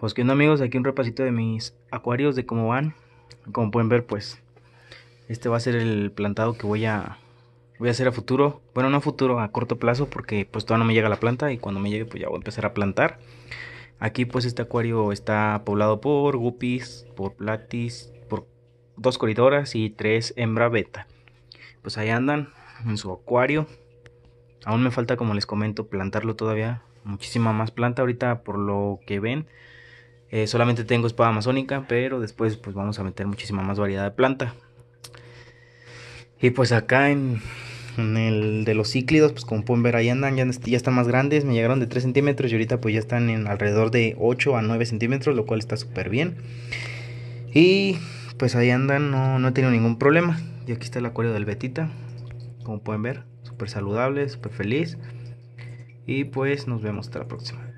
Pues que no amigos, aquí un repasito de mis acuarios, de cómo van. Como pueden ver, pues este va a ser el plantado que voy a voy a hacer a futuro. Bueno, no a futuro, a corto plazo, porque pues todavía no me llega la planta y cuando me llegue pues ya voy a empezar a plantar. Aquí pues este acuario está poblado por guppies, por platis, por dos coridoras y tres hembra beta. Pues ahí andan en su acuario. Aún me falta, como les comento, plantarlo todavía. Muchísima más planta ahorita por lo que ven eh, solamente tengo espada amazónica, pero después pues vamos a meter muchísima más variedad de planta. Y pues acá en, el de los cíclidos, pues como pueden ver ahí andan, ya, están más grandes, me llegaron de 3 centímetros y ahorita pues ya están en alrededor de 8 a 9 centímetros, lo cual está súper bien. Y pues ahí andan, no, no he tenido ningún problema. Y aquí está el acuario del Betita, como pueden ver, súper saludable, súper feliz. Y pues nos vemos hasta la próxima.